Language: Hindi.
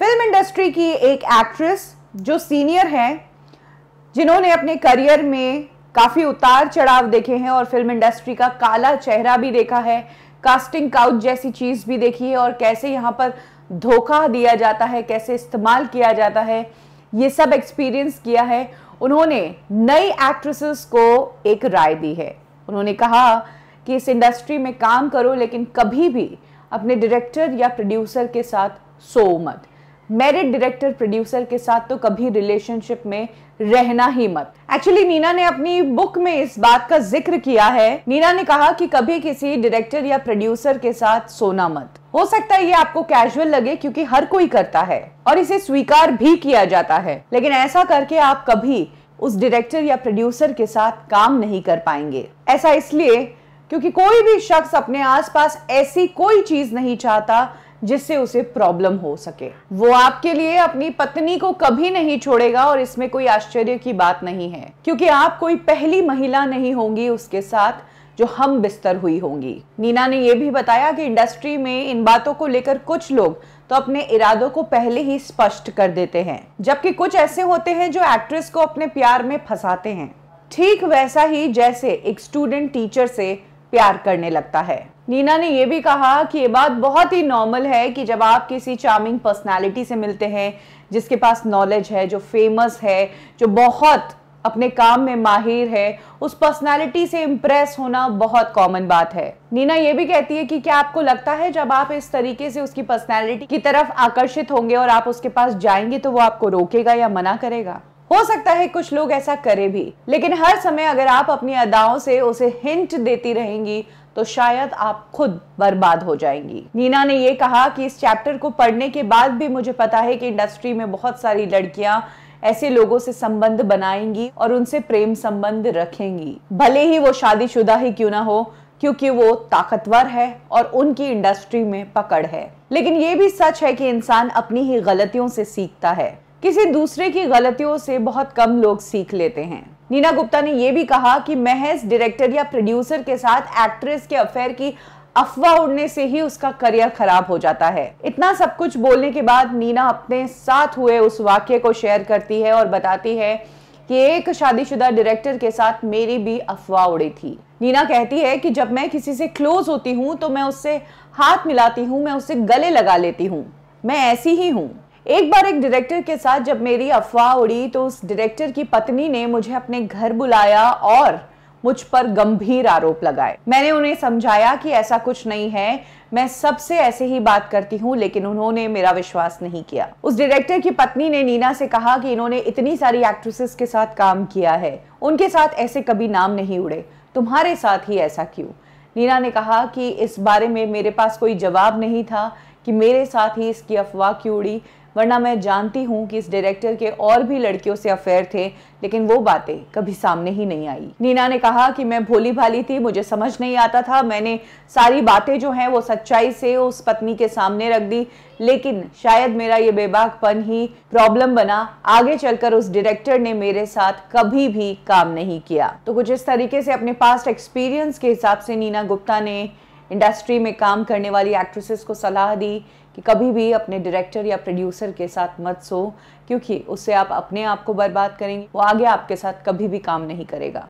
फिल्म इंडस्ट्री की एक एक्ट्रेस जो सीनियर हैं जिन्होंने अपने करियर में काफ़ी उतार चढ़ाव देखे हैं और फिल्म इंडस्ट्री का काला चेहरा भी देखा है कास्टिंग काउच जैसी चीज़ भी देखी है और कैसे यहाँ पर धोखा दिया जाता है कैसे इस्तेमाल किया जाता है ये सब एक्सपीरियंस किया है उन्होंने नई एक्ट्रेसेस को एक राय दी है उन्होंने कहा कि इस इंडस्ट्री में काम करो लेकिन कभी भी अपने डायरेक्टर या प्रोड्यूसर के साथ सो मत मैरिड डायरेक्टर प्रोड्यूसर के साथ तो कभी रिलेशनशिप में रहना ही मत एक्चुअली नीना ने अपनी बुक में इस बात का जिक्र किया है नीना ने कहा कि कभी किसी डायरेक्टर या प्रोड्यूसर के साथ सोना मत हो सकता है ये आपको कैजुअल लगे क्योंकि हर कोई करता है और इसे स्वीकार भी किया जाता है लेकिन ऐसा करके आप कभी उस डायरेक्टर या प्रोड्यूसर के साथ काम नहीं कर पाएंगे ऐसा इसलिए क्योंकि कोई भी शख्स अपने आसपास ऐसी कोई चीज नहीं चाहता जिससे उसे प्रॉब्लम हो सके वो आपके लिए अपनी पत्नी को कभी नहीं छोड़ेगा और इसमें कोई आश्चर्य की बात नहीं है क्योंकि आप कोई पहली महिला नहीं होंगी उसके साथ जो हम बिस्तर हुई होंगी नीना ने यह भी बताया कि इंडस्ट्री में इन बातों को लेकर कुछ लोग तो अपने इरादों को पहले ही स्पष्ट कर देते हैं जबकि कुछ ऐसे होते हैं जो एक्ट्रेस को अपने प्यार में फंसाते हैं ठीक वैसा ही जैसे एक स्टूडेंट टीचर से प्यार करने लगता है नीना ने यह भी कहा कि ये बात बहुत ही नॉर्मल है कि जब आप किसी चार्मिंग पर्सनालिटी से मिलते हैं जिसके पास नॉलेज है जो फेमस है जो बहुत अपने काम में माहिर है उस पर्सनालिटी से इम्प्रेस होना बहुत कॉमन बात है नीना ये भी कहती है कि क्या आपको लगता है जब आप इस तरीके से उसकी पर्सनालिटी की तरफ आकर्षित होंगे और आप उसके पास जाएंगे तो वो आपको रोकेगा या मना करेगा हो सकता है कुछ लोग ऐसा करें भी लेकिन हर समय अगर आप अपनी अदाओं से उसे हिंट देती रहेंगी तो शायद आप खुद बर्बाद हो जाएंगी नीना ने यह कहा कि इस चैप्टर को पढ़ने के बाद भी मुझे पता है कि इंडस्ट्री में बहुत सारी लड़कियां ऐसे लोगों से संबंध बनाएंगी और उनसे प्रेम संबंध रखेंगी भले ही वो शादीशुदा ही क्यों ना हो क्योंकि वो ताकतवर है और उनकी इंडस्ट्री में पकड़ है लेकिन ये भी सच है कि इंसान अपनी ही गलतियों से सीखता है किसी दूसरे की गलतियों से बहुत कम लोग सीख लेते हैं नीना गुप्ता ने यह भी कहा कि महज डायरेक्टर या प्रोड्यूसर के साथ एक्ट्रेस के अफेयर की अफवाह उड़ने से ही उसका करियर खराब हो जाता है इतना सब कुछ बोलने के बाद नीना अपने साथ हुए उस वाक्य को शेयर करती है और बताती है कि एक शादीशुदा डायरेक्टर के साथ मेरी भी अफवाह उड़ी थी नीना कहती है कि जब मैं किसी से क्लोज होती हूँ तो मैं उससे हाथ मिलाती हूँ मैं उससे गले लगा लेती हूँ मैं ऐसी ही हूँ एक बार एक डायरेक्टर के साथ जब मेरी अफवाह उड़ी तो उस डायरेक्टर की पत्नी ने मुझे अपने घर बुलाया और मुझ पर गंभीर आरोप लगाए मैंने उन्हें समझाया कि ऐसा कुछ नहीं है मैं सबसे ऐसे ही बात करती हूँ लेकिन उन्होंने मेरा विश्वास नहीं किया उस डायरेक्टर की पत्नी ने नीना से कहा कि इन्होंने इतनी सारी एक्ट्रेसेस के साथ काम किया है उनके साथ ऐसे कभी नाम नहीं उड़े तुम्हारे साथ ही ऐसा क्यों नीना ने कहा कि इस बारे में मेरे पास कोई जवाब नहीं था कि मेरे साथ ही इसकी अफवाह क्यों उड़ी वरना मैं जानती हूँ कि इस डायरेक्टर के और भी लड़कियों से अफेयर थे लेकिन वो बातें कभी सामने ही नहीं आई नीना ने कहा कि मैं भोली भाली थी मुझे समझ नहीं आता था मैंने सारी बातें जो हैं वो सच्चाई से उस पत्नी के सामने रख दी लेकिन शायद मेरा ये बेबाकपन ही प्रॉब्लम बना आगे चलकर उस डायरेक्टर ने मेरे साथ कभी भी काम नहीं किया तो कुछ इस तरीके से अपने पास्ट एक्सपीरियंस के हिसाब से नीना गुप्ता ने इंडस्ट्री में काम करने वाली एक्ट्रेसेस को सलाह दी कि कभी भी अपने डायरेक्टर या प्रोड्यूसर के साथ मत सो क्योंकि उससे आप अपने आप को बर्बाद करेंगे वो आगे आपके साथ कभी भी काम नहीं करेगा